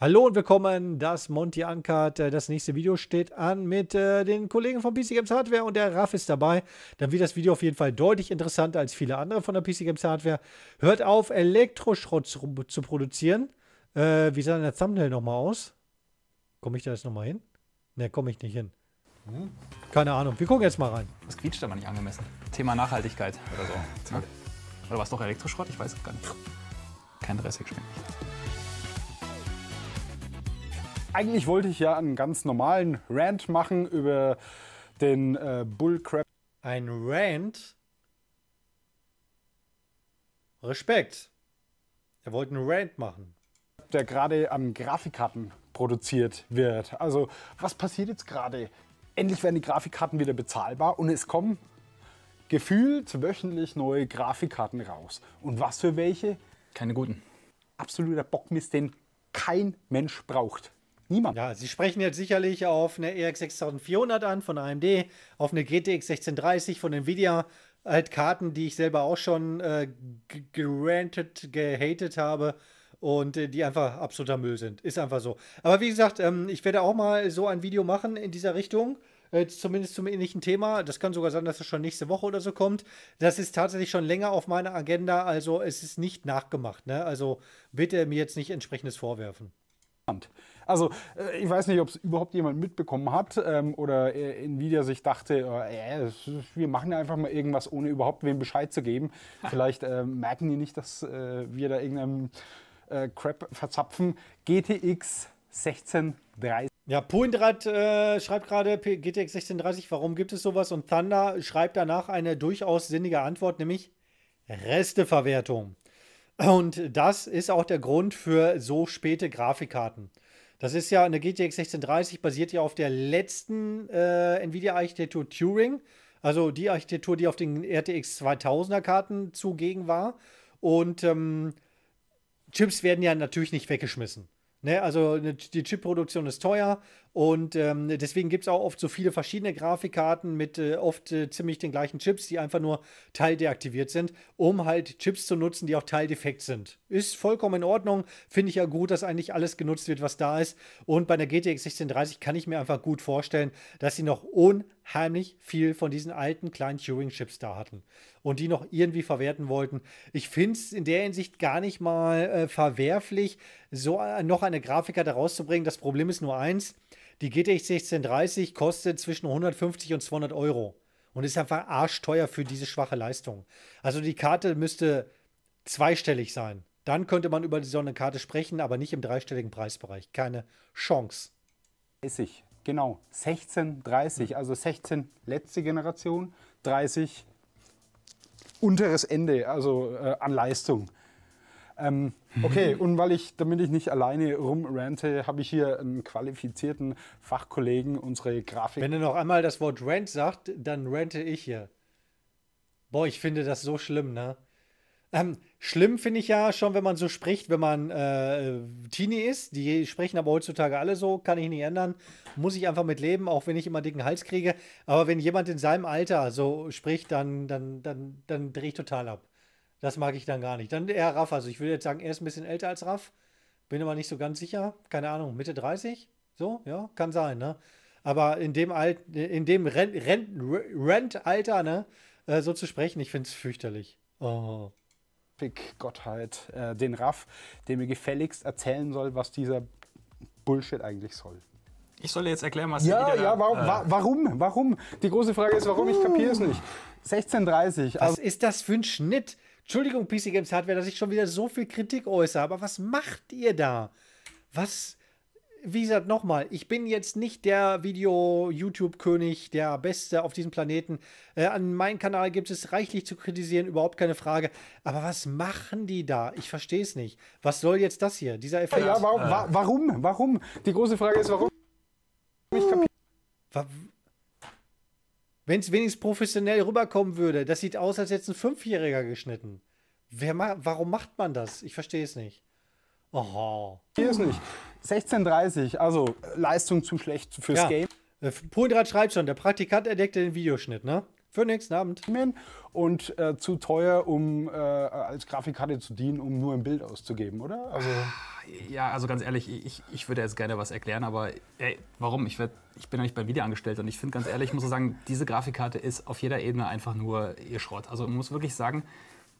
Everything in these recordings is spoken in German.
Hallo und willkommen, das Monty Uncut. Äh, das nächste Video steht an mit äh, den Kollegen von PC Games Hardware und der Raff ist dabei. Dann wird das Video auf jeden Fall deutlich interessanter als viele andere von der PC Games Hardware. Hört auf, Elektroschrott zu, zu produzieren. Äh, wie sah denn der Thumbnail nochmal aus? Komme ich da jetzt nochmal hin? Ne, komme ich nicht hin. Hm? Keine Ahnung. Wir gucken jetzt mal rein. Das quietscht aber nicht angemessen. Thema Nachhaltigkeit oder so. Oder war es doch Elektroschrott? Ich weiß es gar nicht. Kein Dressig schmeckt nicht. Eigentlich wollte ich ja einen ganz normalen Rant machen über den äh, Bullcrap. Ein Rant? Respekt. Er wollte einen Rant machen. Der gerade an Grafikkarten produziert wird. Also, was passiert jetzt gerade? Endlich werden die Grafikkarten wieder bezahlbar und es kommen gefühlt wöchentlich neue Grafikkarten raus. Und was für welche? Keine guten. Absoluter Bockmist, den kein Mensch braucht. Niemand. Ja, Sie sprechen jetzt sicherlich auf eine RX e 6400 an von AMD, auf eine GTX 1630 von Nvidia, halt Karten, die ich selber auch schon äh, gerantet, gehatet habe und äh, die einfach absoluter Müll sind. Ist einfach so. Aber wie gesagt, ähm, ich werde auch mal so ein Video machen in dieser Richtung. Äh, zumindest zum ähnlichen Thema. Das kann sogar sein, dass es schon nächste Woche oder so kommt. Das ist tatsächlich schon länger auf meiner Agenda, also es ist nicht nachgemacht. Ne? Also bitte mir jetzt nicht entsprechendes vorwerfen. Also äh, ich weiß nicht, ob es überhaupt jemand mitbekommen hat ähm, oder äh, Nvidia sich dachte, äh, äh wir machen ja einfach mal irgendwas, ohne überhaupt wem Bescheid zu geben. Vielleicht äh, merken die nicht, dass wir da irgendeinem Crap verzapfen. GTX 1630. Ja, Poindrat äh, schreibt gerade GTX 1630, warum gibt es sowas? Und Thunder schreibt danach eine durchaus sinnige Antwort, nämlich Resteverwertung. Und das ist auch der Grund für so späte Grafikkarten. Das ist ja eine GTX 1630, basiert ja auf der letzten äh, NVIDIA-Architektur Turing, also die Architektur, die auf den RTX 2000er-Karten zugegen war. Und ähm, Chips werden ja natürlich nicht weggeschmissen. Ne? Also ne, die Chipproduktion ist teuer und ähm, deswegen gibt es auch oft so viele verschiedene Grafikkarten mit äh, oft äh, ziemlich den gleichen Chips, die einfach nur teildeaktiviert sind, um halt Chips zu nutzen, die auch teildefekt sind. Ist vollkommen in Ordnung. Finde ich ja gut, dass eigentlich alles genutzt wird, was da ist. Und bei der GTX 1630 kann ich mir einfach gut vorstellen, dass sie noch unheimlich viel von diesen alten kleinen Turing-Chips da hatten und die noch irgendwie verwerten wollten. Ich finde es in der Hinsicht gar nicht mal äh, verwerflich, so äh, noch eine Grafikkarte rauszubringen. Das Problem ist nur eins die GTX 1630 kostet zwischen 150 und 200 Euro und ist einfach arschteuer für diese schwache Leistung. Also die Karte müsste zweistellig sein. Dann könnte man über die Sonnenkarte sprechen, aber nicht im dreistelligen Preisbereich. Keine Chance. 30, genau. 16, 30, also 16 letzte Generation, 30 unteres Ende, also äh, an Leistung. Ähm, okay, mhm. und weil ich, damit ich nicht alleine rumrante, habe ich hier einen qualifizierten Fachkollegen, unsere Grafik. Wenn du noch einmal das Wort Rant sagt, dann rante ich hier. Boah, ich finde das so schlimm, ne? Ähm, schlimm finde ich ja schon, wenn man so spricht, wenn man äh, Teenie ist. Die sprechen aber heutzutage alle so, kann ich nicht ändern. Muss ich einfach mit leben, auch wenn ich immer dicken Hals kriege. Aber wenn jemand in seinem Alter so spricht, dann, dann, dann, dann drehe ich total ab. Das mag ich dann gar nicht. Dann eher Raff. Also ich würde jetzt sagen, er ist ein bisschen älter als Raff. Bin aber nicht so ganz sicher. Keine Ahnung, Mitte 30? So, ja, kann sein, ne? Aber in dem, Alt, in dem Rent, Rent, Rentalter, ne? Äh, so zu sprechen, ich finde es fürchterlich. Oh. Big Gottheit, äh, den Raff, der mir gefälligst erzählen soll, was dieser Bullshit eigentlich soll. Ich soll jetzt erklären, was ja, jeder, ja, warum, äh, wa warum, warum? Die große Frage ist, warum? Ich kapiere es nicht. 16:30. Was also, ist das für ein Schnitt? Entschuldigung, PC Games Hardware, dass ich schon wieder so viel Kritik äußere, aber was macht ihr da? Was, wie gesagt, nochmal, ich bin jetzt nicht der Video-YouTube-König, der Beste auf diesem Planeten. Äh, an meinem Kanal gibt es reichlich zu kritisieren, überhaupt keine Frage. Aber was machen die da? Ich verstehe es nicht. Was soll jetzt das hier, dieser Effekt? Ja, warum, wa äh. warum, warum? Die große Frage ist, warum? Ich kapiere. Wenn es wenigstens professionell rüberkommen würde, das sieht aus, als hätte es ein Fünfjähriger geschnitten. Wer ma warum macht man das? Ich verstehe es nicht. Oha. Hier ist nicht. 16.30, also äh, Leistung zu schlecht fürs ja. Game. Äh, Pohldraht schreibt schon, der Praktikant entdeckte den Videoschnitt, ne? Für nächsten Abend. Und äh, zu teuer, um äh, als Grafikkarte zu dienen, um nur ein Bild auszugeben, oder? Also. Ah ja, also ganz ehrlich, ich, ich würde jetzt gerne was erklären, aber ey, warum? Ich, werd, ich bin ja nicht beim Video angestellt und ich finde ganz ehrlich, ich muss sagen, diese Grafikkarte ist auf jeder Ebene einfach nur ihr Schrott. Also man muss wirklich sagen,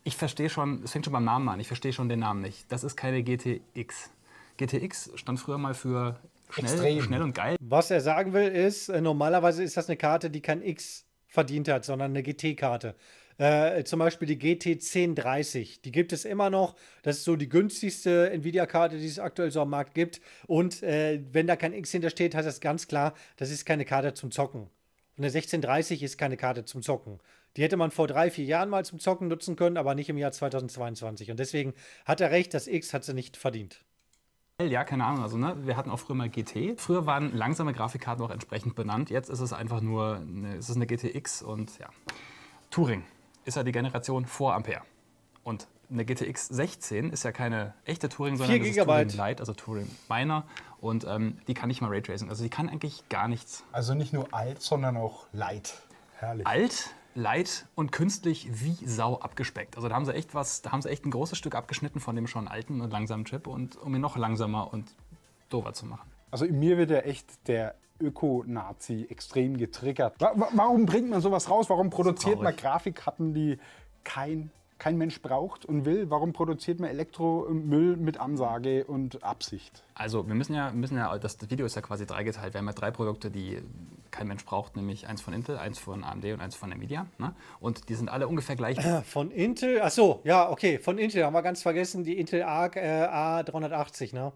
ich verstehe schon, es fängt schon beim Namen an, ich verstehe schon den Namen nicht. Das ist keine GTX. GTX stand früher mal für schnell, schnell und geil. Was er sagen will ist, äh, normalerweise ist das eine Karte, die kein X verdient hat, sondern eine GT-Karte. Äh, zum Beispiel die GT 1030. Die gibt es immer noch. Das ist so die günstigste Nvidia-Karte, die es aktuell so am Markt gibt. Und äh, wenn da kein X hintersteht, heißt das ganz klar, das ist keine Karte zum Zocken. Und eine 1630 ist keine Karte zum Zocken. Die hätte man vor drei, vier Jahren mal zum Zocken nutzen können, aber nicht im Jahr 2022. Und deswegen hat er recht, das X hat sie nicht verdient. Ja, keine Ahnung. Also, ne, wir hatten auch früher mal GT. Früher waren langsame Grafikkarten auch entsprechend benannt. Jetzt ist es einfach nur eine, ist es eine GTX und ja, Touring ist ja die Generation vor Ampere. Und eine GTX 16 ist ja keine echte Touring, sondern das ist Touring Lite, also Touring Minor. Und ähm, die kann nicht mal Raytracing. Also die kann eigentlich gar nichts. Also nicht nur alt, sondern auch light. Herrlich. Alt, light und künstlich wie Sau abgespeckt. Also da haben sie echt was, da haben sie echt ein großes Stück abgeschnitten von dem schon alten und langsamen Chip und um ihn noch langsamer und doofer zu machen. Also in mir wird ja echt der Öko-Nazi extrem getriggert. Warum bringt man sowas raus? Warum produziert man Grafikkarten, die kein, kein Mensch braucht und will? Warum produziert man Elektromüll mit Ansage und Absicht? Also wir müssen ja, müssen ja, das Video ist ja quasi dreigeteilt. Wir haben ja drei Produkte, die kein Mensch braucht, nämlich eins von Intel, eins von AMD und eins von Nvidia. Ne? Und die sind alle ungefähr gleich. Äh, von Intel? Ach so, ja, okay. Von Intel haben wir ganz vergessen, die Intel Arc äh, A380, ne?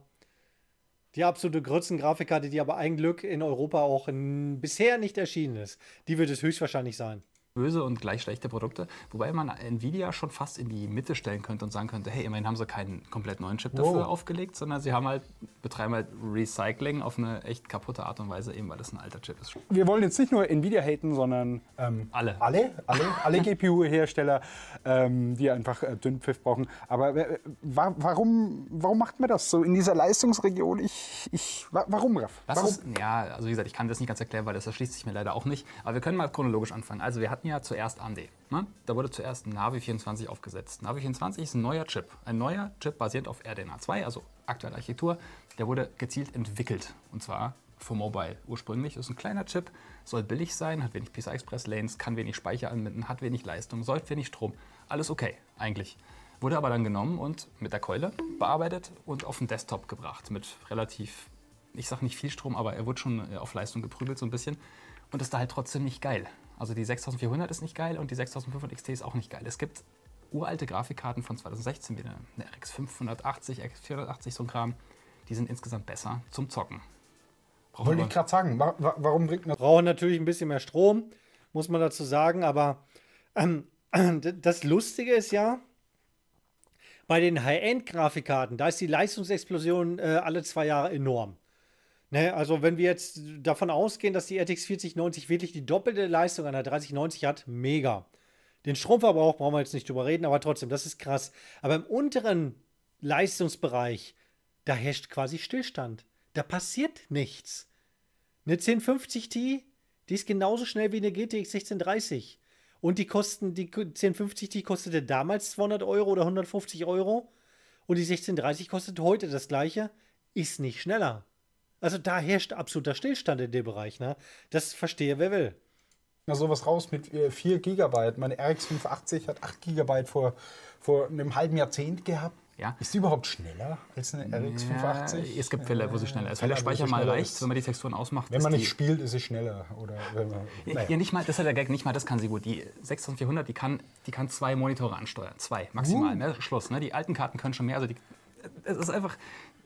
Die absolute Grützen-Grafikkarte, die aber ein Glück in Europa auch in, bisher nicht erschienen ist. Die wird es höchstwahrscheinlich sein böse und gleich schlechte Produkte, wobei man Nvidia schon fast in die Mitte stellen könnte und sagen könnte, hey, immerhin haben sie keinen komplett neuen Chip wow. dafür aufgelegt, sondern sie haben halt, betreiben halt Recycling auf eine echt kaputte Art und Weise, eben weil das ein alter Chip ist. Wir wollen jetzt nicht nur Nvidia haten, sondern ähm, alle. Alle, alle, alle GPU-Hersteller, ähm, die einfach äh, Dünnpfiff brauchen. Aber äh, wa warum, warum macht man das so in dieser Leistungsregion? Ich, ich, wa warum, Raff? Warum? Ist, ja, also wie gesagt, ich kann das nicht ganz erklären, weil das erschließt sich mir leider auch nicht. Aber wir können mal chronologisch anfangen. Also wir hatten hatten ja zuerst AMD. Ne? Da wurde zuerst Navi24 aufgesetzt. Navi24 ist ein neuer Chip. Ein neuer Chip basiert auf RDNA 2, also aktuelle Architektur. Der wurde gezielt entwickelt. Und zwar für Mobile ursprünglich. Ist ein kleiner Chip, soll billig sein, hat wenig PCI Express Lanes, kann wenig Speicher anbinden, hat wenig Leistung, säuft wenig Strom. Alles okay, eigentlich. Wurde aber dann genommen und mit der Keule bearbeitet und auf den Desktop gebracht mit relativ, ich sag nicht viel Strom, aber er wurde schon äh, auf Leistung geprügelt so ein bisschen und ist da halt trotzdem nicht geil. Also die 6400 ist nicht geil und die 6500 XT ist auch nicht geil. Es gibt uralte Grafikkarten von 2016, wie eine, eine RX 580, RX 480, so ein Kram. Die sind insgesamt besser zum Zocken. Brauchen Wollte ich gerade sagen, warum bringt man... Brauchen natürlich ein bisschen mehr Strom, muss man dazu sagen, aber ähm, das Lustige ist ja, bei den High-End-Grafikkarten, da ist die Leistungsexplosion äh, alle zwei Jahre enorm. Ne, also wenn wir jetzt davon ausgehen, dass die RTX 4090 wirklich die doppelte Leistung einer 3090 hat, mega. Den Stromverbrauch brauchen wir jetzt nicht drüber reden, aber trotzdem, das ist krass. Aber im unteren Leistungsbereich, da herrscht quasi Stillstand. Da passiert nichts. Eine 1050 Ti, die ist genauso schnell wie eine GTX 1630. Und die kosten, die 1050 Ti kostete damals 200 Euro oder 150 Euro. Und die 1630 kostet heute das gleiche, ist nicht schneller. Also da herrscht absoluter Stillstand in dem Bereich. Ne? Das verstehe wer will. Na, sowas raus mit 4 äh, GB. Meine RX 580 hat 8 GB vor, vor einem halben Jahrzehnt gehabt. Ja. Ist sie überhaupt schneller als eine RX 580? Ja, es gibt Fälle, wo sie schneller ist. Fälle, Weil der Speicher mal reicht, wenn man die Texturen ausmacht. Wenn man nicht spielt, ist sie schneller. Oder wenn man, naja. ja, nicht mal, das hat der Gag, nicht mal das kann sie gut. Die 6400, die kann, die kann zwei Monitore ansteuern. Zwei, maximal. Uh. Ne? Schluss. Ne? Die alten Karten können schon mehr. Also die, es ist einfach,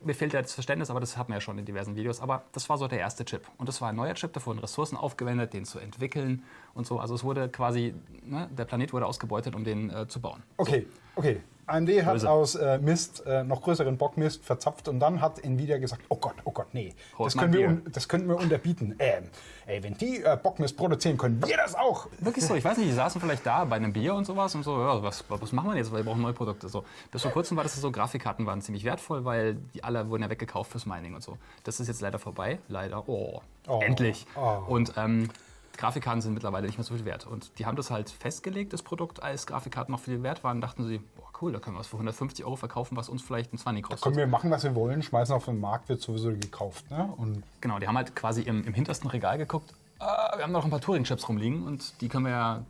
mir fehlt ja das Verständnis, aber das hatten wir ja schon in diversen Videos. Aber das war so der erste Chip. Und das war ein neuer Chip, da wurden Ressourcen aufgewendet, den zu entwickeln und so. Also es wurde quasi, ne, der Planet wurde ausgebeutet, um den äh, zu bauen. Okay, so. okay. AMD hat Größe. aus äh, Mist äh, noch größeren Bockmist verzapft und dann hat Nvidia gesagt, oh Gott, oh Gott, nee, das können, wir, das können, wir unterbieten. Ähm, ey, wenn die äh, Bockmist produzieren können, wir das auch. Wirklich so, ich weiß nicht, die saßen vielleicht da bei einem Bier und sowas und so, ja, was, was machen wir jetzt, weil wir brauchen neue Produkte. So. Bis vor kurzem war das so, Grafikkarten waren ziemlich wertvoll, weil die alle wurden ja weggekauft fürs Mining und so. Das ist jetzt leider vorbei, leider, oh, oh endlich. Oh. Und ähm, Grafikkarten sind mittlerweile nicht mehr so viel wert. Und die haben das halt festgelegt, das Produkt, als Grafikkarten noch viel wert waren, dachten sie, boah, cool, da können wir es für 150 Euro verkaufen, was uns vielleicht ein 20 kostet. Da können wir machen, was wir wollen, schmeißen auf den Markt, wird sowieso gekauft. Ne? Und genau, die haben halt quasi im, im hintersten Regal geguckt, ah, wir haben noch ein paar Touring-Chips rumliegen und die können wir ja...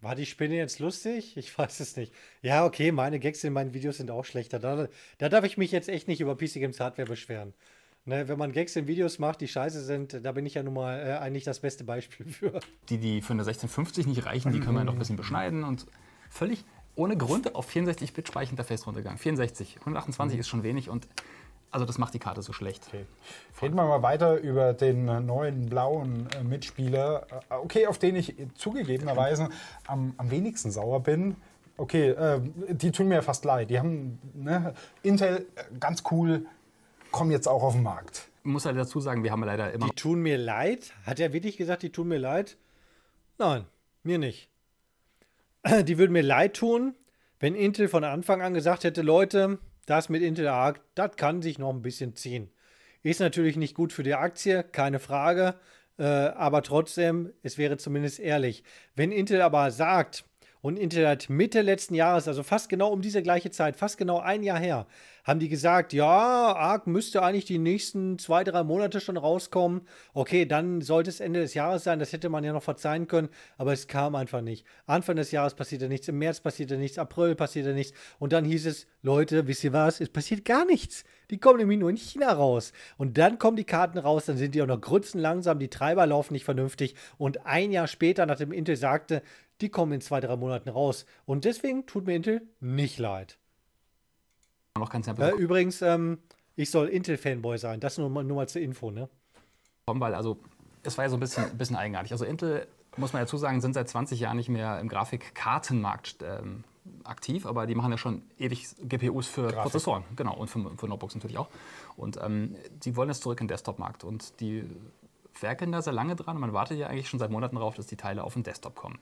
War die Spinne jetzt lustig? Ich weiß es nicht. Ja, okay, meine Gags in meinen Videos sind auch schlechter. Da, da darf ich mich jetzt echt nicht über PC Games Hardware beschweren. Ne, wenn man Gags in Videos macht, die scheiße sind, da bin ich ja nun mal äh, eigentlich das beste Beispiel für. Die, die für eine 1650 nicht reichen, die können wir noch ein bisschen beschneiden und völlig ohne Grund auf 64-Bit-Speicherinterface runtergegangen. 64, 128 mhm. ist schon wenig und also das macht die Karte so schlecht. Okay. Reden wir mal weiter über den äh, neuen blauen äh, Mitspieler, äh, äh, okay, auf den ich zugegebenerweise am, am wenigsten sauer bin. Okay, äh, die tun mir fast leid. Die haben ne, Intel ganz cool kommen jetzt auch auf den Markt. Ich muss halt dazu sagen, wir haben leider immer. Die tun mir leid? Hat er wirklich gesagt, die tun mir leid? Nein, mir nicht. Die würden mir leid tun, wenn Intel von Anfang an gesagt hätte, Leute, das mit Intel Arc, das kann sich noch ein bisschen ziehen. Ist natürlich nicht gut für die Aktie, keine Frage. Äh, aber trotzdem, es wäre zumindest ehrlich. Wenn Intel aber sagt, und in der Mitte letzten Jahres, also fast genau um diese gleiche Zeit, fast genau ein Jahr her, haben die gesagt, ja, Ark müsste eigentlich die nächsten zwei, drei Monate schon rauskommen. Okay, dann sollte es Ende des Jahres sein, das hätte man ja noch verzeihen können, aber es kam einfach nicht. Anfang des Jahres passierte nichts, im März passierte nichts, April passierte nichts und dann hieß es, Leute, wisst ihr was, es passiert gar nichts. Die kommen nämlich nur in China raus. Und dann kommen die Karten raus, dann sind die auch noch grützenlangsam, die Treiber laufen nicht vernünftig. Und ein Jahr später, nachdem Intel sagte, die kommen in zwei, drei Monaten raus. Und deswegen tut mir Intel nicht leid. Noch ganz äh, übrigens, ähm, ich soll Intel-Fanboy sein. Das nur, nur mal zur Info, ne? Weil also, es war ja so ein bisschen, ein bisschen eigenartig. Also Intel, muss man dazu sagen, sind seit 20 Jahren nicht mehr im Grafikkartenmarkt ähm, aktiv, aber die machen ja schon ewig GPUs für Grafik. Prozessoren, genau, und für, für, Notebooks natürlich auch. Und ähm, die wollen das zurück in den Desktop-Markt. Und die werkeln da sehr lange dran. Und man wartet ja eigentlich schon seit Monaten darauf, dass die Teile auf den Desktop kommen.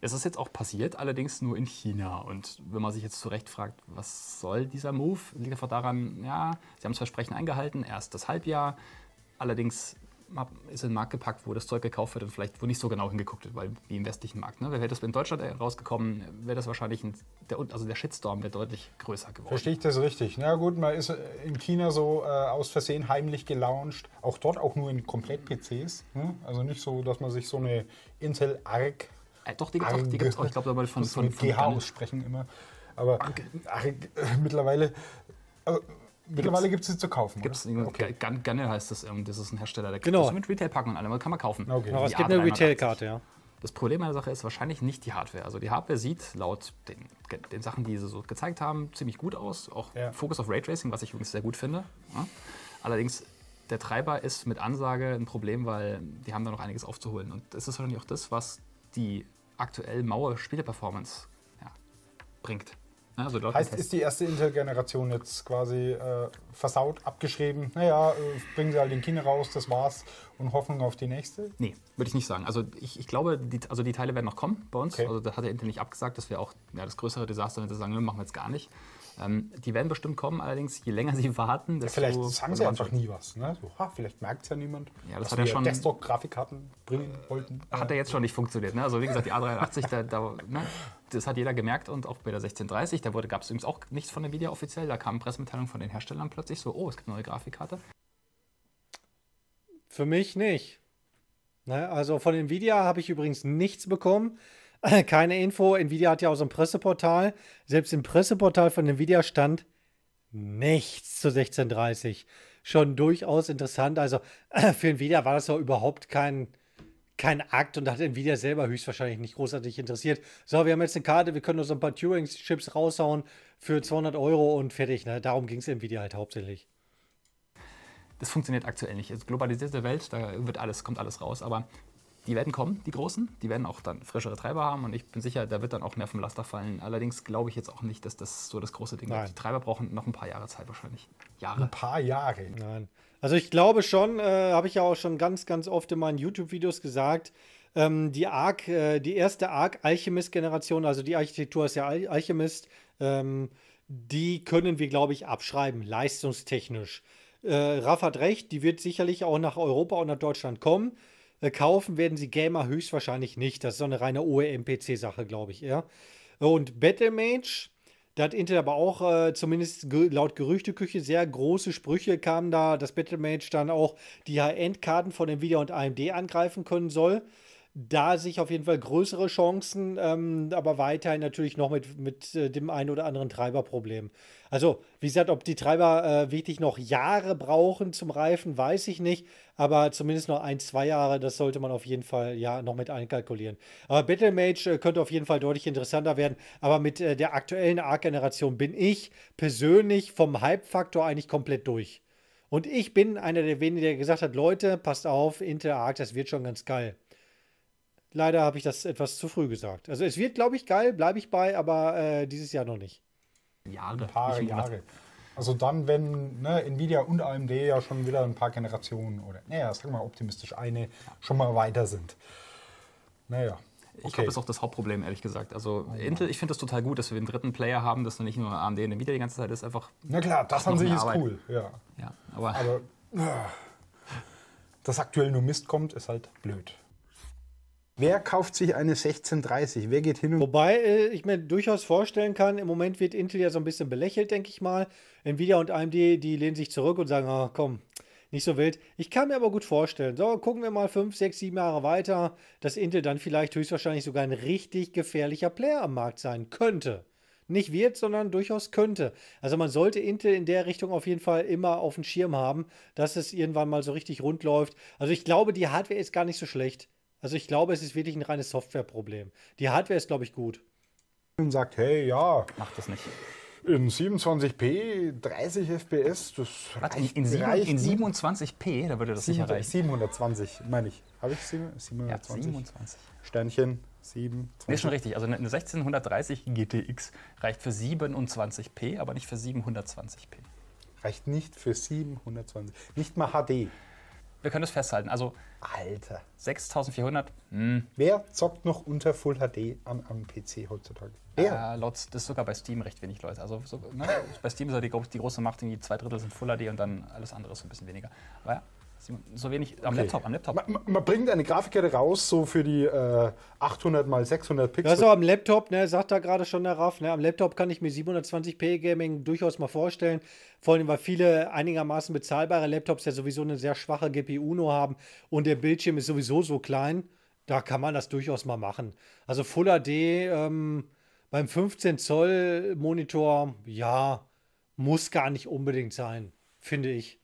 Es ist jetzt auch passiert, allerdings nur in China. Und wenn man sich jetzt zurecht fragt, was soll dieser Move, liegt einfach daran, ja, sie haben das Versprechen eingehalten, erst das Halbjahr. Allerdings ist in den Markt gepackt, wo das Zeug gekauft wird und vielleicht wo nicht so genau hingeguckt wird, weil wie im westlichen Markt. Ne? Wäre das in Deutschland äh, rausgekommen, wäre das wahrscheinlich ein, der, also der Shitstorm wäre deutlich größer geworden. Verstehe ich das richtig? Na gut, man ist äh, in China so äh, aus Versehen heimlich gelauncht, auch dort auch nur in komplett PCs. Hm? Ne? Also nicht so, dass man sich so eine Intel Arc äh, doch, die gibt es auch, auch. Ich glaube, da mal von, von, von, von GH aussprechen immer. Aber Arc, Arc, äh, mittlerweile. Also, Mittlerweile gibt es sie zu kaufen. Gibt es okay. Gunner heißt das irgendwie. Das ist ein Hersteller, der genau. das mit retail packen und allem. Kann man kaufen. Okay. Aber es gibt eine Retail-Karte, ja. Das Problem an der Sache ist wahrscheinlich nicht die Hardware. Also die Hardware sieht laut den, den Sachen, die sie so gezeigt haben, ziemlich gut aus. Auch ja. Fokus auf Raytracing, was ich übrigens sehr gut finde. Ja. Allerdings der Treiber ist mit Ansage ein Problem, weil die haben da noch einiges aufzuholen. Und das ist wahrscheinlich auch das, was die aktuell maue Spieleperformance ja, bringt. Ja, ah, heißt, ist die erste Intel-Generation jetzt quasi äh, versaut, abgeschrieben? Naja, äh, bringen sie halt den Kinder raus, das war's und hoffen auf die nächste? Nee, würde ich nicht sagen. Also ich, ich glaube, die, also die Teile werden noch kommen bei uns. Okay. Also das hat der Intel nicht abgesagt. Das wäre auch ja, das größere Desaster, wenn sie sagen, ne, machen wir jetzt gar nicht. Ähm, die werden bestimmt kommen, allerdings je länger sie warten, desto. Ja, vielleicht sagen sie einfach nie was. Ne? So, ha, vielleicht merkt es ja niemand. Ja, das hat ja schon. Desktop-Grafikkarten bringen wollten. Hat ja jetzt schon nicht funktioniert. Ne? Also, wie gesagt, die A380, da, da, ne? das hat jeder gemerkt und auch bei der 1630, da gab es übrigens auch nichts von Nvidia offiziell. Da kamen Pressemitteilungen von den Herstellern plötzlich so: oh, es gibt eine neue Grafikkarte. Für mich nicht. Ne? Also von Nvidia habe ich übrigens nichts bekommen. keine Info. Nvidia hat ja auch so ein Presseportal. Selbst im Presseportal von Nvidia stand nichts zu 1630. Schon durchaus interessant. Also für Nvidia war das doch überhaupt kein, kein Akt und hat Nvidia selber höchstwahrscheinlich nicht großartig interessiert. So, wir haben jetzt eine Karte, wir können so ein paar Turing-Chips raushauen für 200 Euro und fertig. Ne? Darum ging es Nvidia halt hauptsächlich das funktioniert aktuell nicht. Es Also globalisierte Welt, da wird alles, kommt alles raus. Aber die werden kommen, die großen. Die werden auch dann frischere Treiber haben und ich bin sicher, da wird dann auch mehr vom Laster fallen. Allerdings glaube ich jetzt auch nicht, dass das so das große Ding ist. Die Treiber brauchen noch ein paar Jahre Zeit wahrscheinlich. Jahre. Ein paar Jahre. Nein. Also ich glaube schon, äh, habe ich ja auch schon ganz, ganz oft in meinen YouTube-Videos gesagt, ähm, die Arc, äh, die erste Arc Alchemist-Generation, also die Architektur ist ja Al Alchemist, ähm, die können wir, glaube ich, abschreiben, leistungstechnisch. Äh, Raff hat recht, die wird sicherlich auch nach Europa und nach Deutschland kommen. Äh, kaufen werden sie Gamer höchstwahrscheinlich nicht. Das ist so eine reine OEM-PC-Sache, glaube ich eher. Und Battle Mage, da hat Intel aber auch, äh, zumindest laut Gerüchteküche, sehr große Sprüche kamen da, dass Battle Mage dann auch die High-End-Karten von Nvidia und AMD angreifen können soll da sehe ich auf jeden Fall größere Chancen, ähm, aber weiterhin natürlich noch mit, mit äh, dem einen oder anderen Treiberproblem. Also, wie gesagt, ob die Treiber äh, wirklich noch Jahre brauchen zum Reifen, weiß ich nicht, aber zumindest noch ein, zwei Jahre, das sollte man auf jeden Fall ja noch mit einkalkulieren. Aber Battle Mage äh, könnte auf jeden Fall deutlich interessanter werden, aber mit äh, der aktuellen Arc-Generation bin ich persönlich vom Hype-Faktor eigentlich komplett durch. Und ich bin einer der wenigen, der gesagt hat, Leute, passt auf, Intel Arc, das wird schon ganz geil. Leider habe ich das etwas zu früh gesagt. Also es wird, glaube ich, geil, bleibe ich bei, aber äh, dieses Jahr noch nicht. Jahre. Ein paar Jahre. Also dann, wenn ne, Nvidia und AMD ja schon wieder ein paar Generationen oder, naja, sagen wir mal optimistisch, eine schon mal weiter sind. Naja. Okay. Ich glaube, das ist auch das Hauptproblem, ehrlich gesagt. Also oh Intel, ich finde das total gut, dass wir den dritten Player haben, dass du nicht nur AMD und Nvidia die ganze Zeit ist, einfach... Na klar, das an sich ist Arbeit. cool, ja. Ja, aber... aber ah, dass aktuell nur Mist kommt, ist halt blöd. Wer kauft sich eine 1630? Wer geht hin und. Wobei äh, ich mir durchaus vorstellen kann, im Moment wird Intel ja so ein bisschen belächelt, denke ich mal. Nvidia und AMD, die lehnen sich zurück und sagen: oh, komm, nicht so wild. Ich kann mir aber gut vorstellen. So, gucken wir mal 5, 6, 7 Jahre weiter, dass Intel dann vielleicht höchstwahrscheinlich sogar ein richtig gefährlicher Player am Markt sein könnte. Nicht wird, sondern durchaus könnte. Also man sollte Intel in der Richtung auf jeden Fall immer auf dem Schirm haben, dass es irgendwann mal so richtig rund läuft. Also ich glaube, die Hardware ist gar nicht so schlecht. Also ich glaube, es ist wirklich ein reines Softwareproblem. Die Hardware ist, glaube ich, gut. Und sagt, hey, ja. Macht das nicht. In 27p, 30 FPS, das Warte, reicht, in, in, reicht in 27p, da würde das 7, sicher reichen. 720, meine ich. Habe ich 7, 720? Ja, 27. Sternchen 7. 20. Ist schon richtig. Also eine 1630 GTX reicht für 27p, aber nicht für 720p. Reicht nicht für 720. Nicht mal HD. Wir können das festhalten. Also Alter. 6400. Hm. Wer zockt noch unter Full HD am, am PC heutzutage? Wer? Äh, ah, laut, das ist sogar bei Steam recht wenig Leute. Also so, ne? bei Steam ist ja die, die, große Macht, die zwei Drittel sind Full HD und dann alles andere ist ein bisschen weniger. Aber ja, so wenig am okay. Laptop. Am Laptop. Man, man, bringt eine Grafikkarte raus, so für die äh, 800 mal 600 Pixel. Also am Laptop, ne, sagt da gerade schon der Raff, ne, am Laptop kann ich mir 720p Gaming durchaus mal vorstellen. Vor allem, weil viele einigermaßen bezahlbare Laptops ja sowieso eine sehr schwache GPU nur haben und der Bildschirm ist sowieso so klein. Da kann man das durchaus mal machen. Also Full HD ähm, beim 15 Zoll Monitor, ja, muss gar nicht unbedingt sein, finde ich.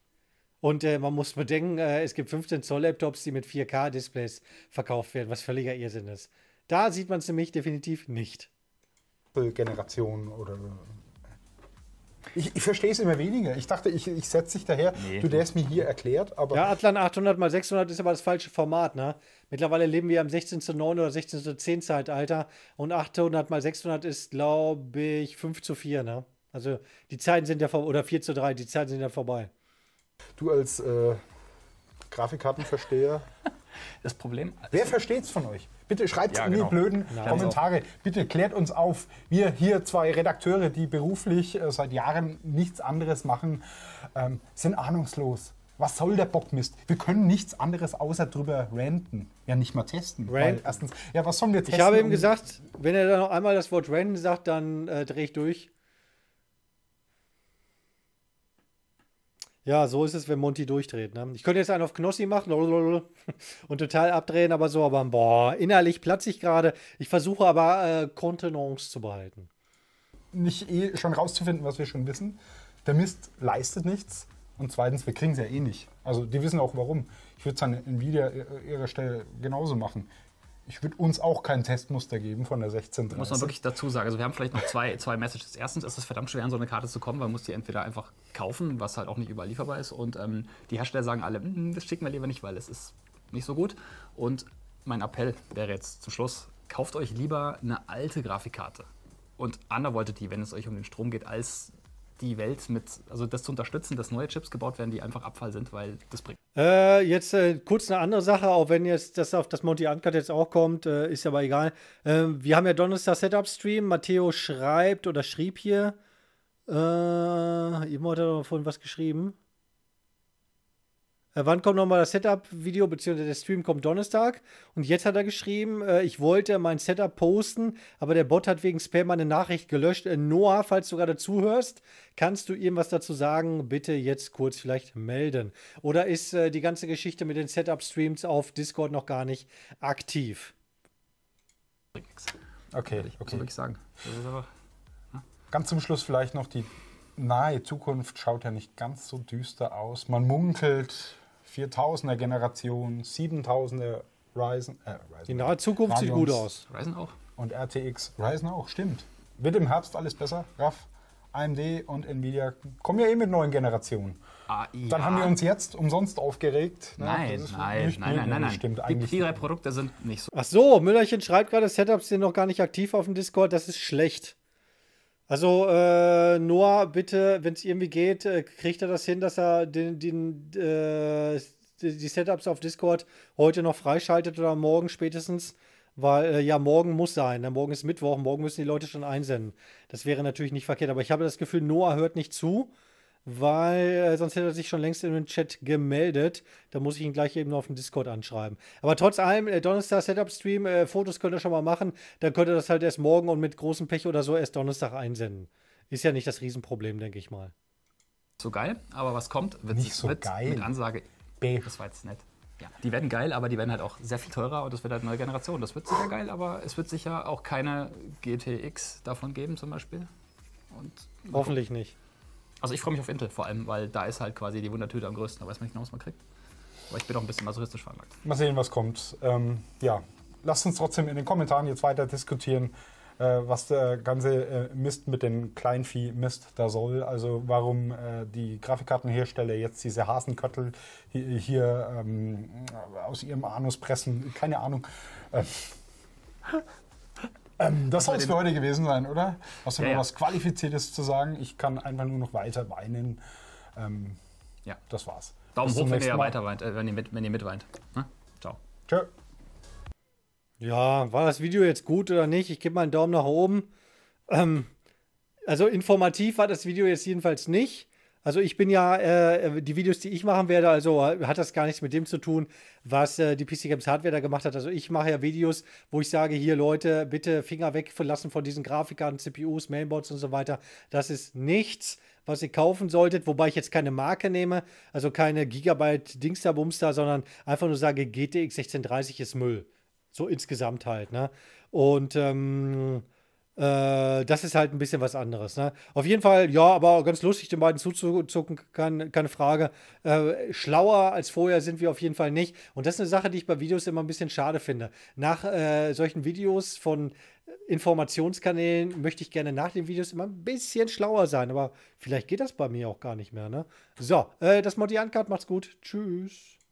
Und äh, man muss bedenken, äh, es gibt 15 Zoll Laptops, die mit 4K-Displays verkauft werden, was völliger Irrsinn ist. Da sieht man es nämlich definitiv nicht. Generation oder. Ich, ich verstehe es immer weniger. Ich dachte, ich, ich setze dich daher. Nee. Du, der ist mir hier erklärt, aber. Ja, Atlan 800 mal 600 ist aber das falsche Format, ne? Mittlerweile leben wir im 16 zu 9 oder 16 zu 10 Zeitalter und 800 mal 600 ist, glaube ich, 5 zu 4, ne? Also die Zeiten sind ja vorbei, oder 4 zu 3, die Zeiten sind ja vorbei. Du als äh, Grafikkartenversteher. Das Problem. Wer versteht es von euch? Bitte schreibt ja, in die genau. blöden Nein, Kommentare. Bitte klärt uns auf. Wir hier zwei Redakteure, die beruflich äh, seit Jahren nichts anderes machen, ähm, sind ahnungslos. Was soll der Bockmist? Wir können nichts anderes außer drüber ranten. Ja, nicht mal testen. Rant? erstens, ja, was sollen wir testen? Ich habe ihm gesagt, wenn er da noch einmal das Wort ranten sagt, dann äh, drehe ich durch. Ja, so ist es, wenn Monty durchdreht. Ne? Ich könnte jetzt einen auf Knossi machen und total abdrehen, aber so, aber boah, innerlich platze ich gerade. Ich versuche aber äh, Kontenance zu behalten. Nicht eh schon rauszufinden, was wir schon wissen. Der Mist leistet nichts. Und zweitens, wir kriegen es ja eh nicht. Also die wissen auch warum. Ich würde es an Nvidia äh, ihrer Stelle genauso machen ich würde uns auch kein Testmuster geben von der 1630. Muss man wirklich dazu sagen. Also wir haben vielleicht noch zwei, zwei Messages. Erstens ist es verdammt schwer, an so eine Karte zu kommen, weil man muss die entweder einfach kaufen, was halt auch nicht überall lieferbar ist. Und ähm, die Hersteller sagen alle, hm, hm, das schicken wir lieber nicht, weil es ist nicht so gut. Und mein Appell wäre jetzt zum Schluss, kauft euch lieber eine alte Grafikkarte und undervoltet die, wenn es euch um den Strom geht, als die Welt mit, also das zu unterstützen, dass neue Chips gebaut werden, die einfach Abfall sind, weil das bringt. Äh, jetzt äh, kurz eine andere Sache, auch wenn jetzt das auf das Monty Uncut jetzt auch kommt, äh, ist aber egal. Ähm, wir haben ja Donnerstag Setup-Stream. Matteo schreibt oder schrieb hier, äh, eben hat er davon was geschrieben. Äh, wann kommt nochmal das Setup-Video, beziehungsweise der Stream kommt Donnerstag. Und jetzt hat er geschrieben, äh, ich wollte mein Setup posten, aber der Bot hat wegen Spam meine Nachricht gelöscht. Äh, Noah, falls du gerade zuhörst, kannst du irgendwas dazu sagen? Bitte jetzt kurz vielleicht melden. Oder ist äh, die ganze Geschichte mit den Setup-Streams auf Discord noch gar nicht aktiv? Okay, okay. Was soll ich sagen? Aber, hm? Ganz zum Schluss vielleicht noch die nahe Zukunft schaut ja nicht ganz so düster aus. Man munkelt, 4000er Generation, 7000er Ryzen. Äh, Ryzen Die nahe Zukunft Radions sieht gut aus. Ryzen auch. Und RTX. Ryzen auch, stimmt. Wird im Herbst alles besser, Raff. AMD und Nvidia kommen ja eh mit neuen Generationen. Ah, ja. Dann haben wir uns jetzt umsonst aufgeregt. Ne? Nein, nein, nein, nein, nein, nein, Stimmt die, eigentlich. Die drei Produkte sind nicht so. Ach so, Müllerchen schreibt gerade, Setups sind noch gar nicht aktiv auf dem Discord. Das ist schlecht. Also, äh, Noah, bitte, wenn es irgendwie geht, äh, kriegt er das hin, dass er den, den, äh, die Setups auf Discord heute noch freischaltet oder morgen spätestens? Weil äh, ja, morgen muss sein. Ne? Morgen ist Mittwoch, morgen müssen die Leute schon einsenden. Das wäre natürlich nicht verkehrt, aber ich habe das Gefühl, Noah hört nicht zu weil äh, sonst hätte er sich schon längst in den Chat gemeldet. Da muss ich ihn gleich eben auf dem Discord anschreiben. Aber trotz allem, äh, Donnerstag Setup-Stream, äh, Fotos könnt ihr schon mal machen. Dann könnt ihr das halt erst morgen und mit großem Pech oder so erst Donnerstag einsenden. Ist ja nicht das Riesenproblem, denke ich mal. So geil, aber was kommt, wird nicht so mit, geil. mit Ansage. B. Das war jetzt nett. Ja, die werden geil, aber die werden halt auch sehr viel teurer und das wird halt eine neue Generation. Das wird sicher geil, aber es wird sicher auch keine GTX davon geben zum Beispiel. Und Hoffentlich nicht. Also ich freue mich auf Intel vor allem, weil da ist halt quasi die Wundertüte am größten. Da weiß man nicht genau, was man kriegt. Aber ich bin auch ein bisschen masochistisch veranlagt. Mal sehen, was kommt. Ähm, ja, lasst uns trotzdem in den Kommentaren jetzt weiter diskutieren, äh, was der ganze äh, Mist mit den Kleinvieh-Mist da soll. Also warum äh, die Grafikkartenhersteller jetzt diese Hasenköttel hier, hier ähm, aus ihrem Anus pressen. Keine Ahnung. Ähm, ähm, das soll es für heute gewesen sein, oder? Hast du ja, noch ja. was Qualifiziertes zu sagen? Ich kann einfach nur noch weiter weinen. Ähm, ja. Das war's. Daumen Bis hoch, wenn ihr, weiter weint, äh, wenn, ihr mit, wenn ihr mitweint. Hm? Ciao. Tschö. Ja, war das Video jetzt gut oder nicht? Ich gebe mal einen Daumen nach oben. Ähm, also informativ war das Video jetzt jedenfalls nicht. Also ich bin ja, äh, die Videos, die ich machen werde, also hat das gar nichts mit dem zu tun, was äh, die PC Games Hardware da gemacht hat. Also ich mache ja Videos, wo ich sage, hier Leute, bitte Finger weg von diesen Grafikern, CPUs, Mainboards und so weiter. Das ist nichts, was ihr kaufen solltet, wobei ich jetzt keine Marke nehme, also keine Gigabyte Dingster Bumster, sondern einfach nur sage, GTX 1630 ist Müll. So insgesamt halt, ne? Und ähm, äh, das ist halt ein bisschen was anderes. Ne? Auf jeden Fall, ja, aber ganz lustig, den beiden zuzuzucken, kein, keine Frage. Äh, schlauer als vorher sind wir auf jeden Fall nicht. Und das ist eine Sache, die ich bei Videos immer ein bisschen schade finde. Nach äh, solchen Videos von Informationskanälen möchte ich gerne nach den Videos immer ein bisschen schlauer sein. Aber vielleicht geht das bei mir auch gar nicht mehr. Ne? So, äh, das modian Uncut, macht's gut. Tschüss.